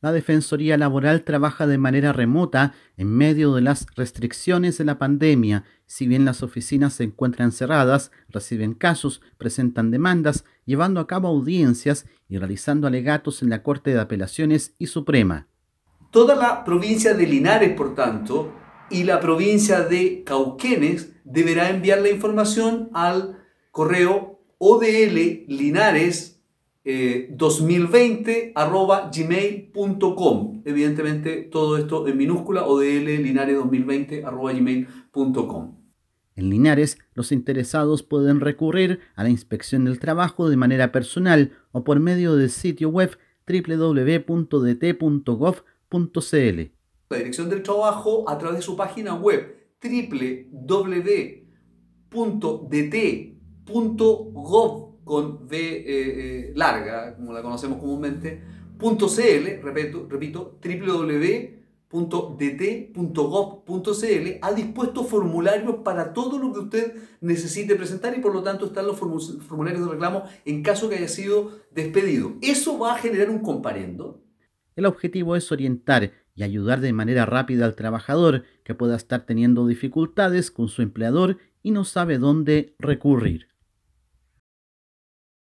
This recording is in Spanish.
La Defensoría Laboral trabaja de manera remota en medio de las restricciones de la pandemia. Si bien las oficinas se encuentran cerradas, reciben casos, presentan demandas, llevando a cabo audiencias y realizando alegatos en la Corte de Apelaciones y Suprema. Toda la provincia de Linares, por tanto, y la provincia de Cauquenes deberá enviar la información al correo odllinares.com eh, 2020.gmail.com. Evidentemente, todo esto en minúscula o linares 2020gmailcom En Linares, los interesados pueden recurrir a la inspección del trabajo de manera personal o por medio del sitio web www.dt.gov.cl. La dirección del trabajo a través de su página web www.dt.gov con V eh, eh, larga, como la conocemos comúnmente, .cl, repito, repito www.dt.gov.cl ha dispuesto formularios para todo lo que usted necesite presentar y por lo tanto están los formularios de reclamo en caso que haya sido despedido. Eso va a generar un comparendo. El objetivo es orientar y ayudar de manera rápida al trabajador que pueda estar teniendo dificultades con su empleador y no sabe dónde recurrir.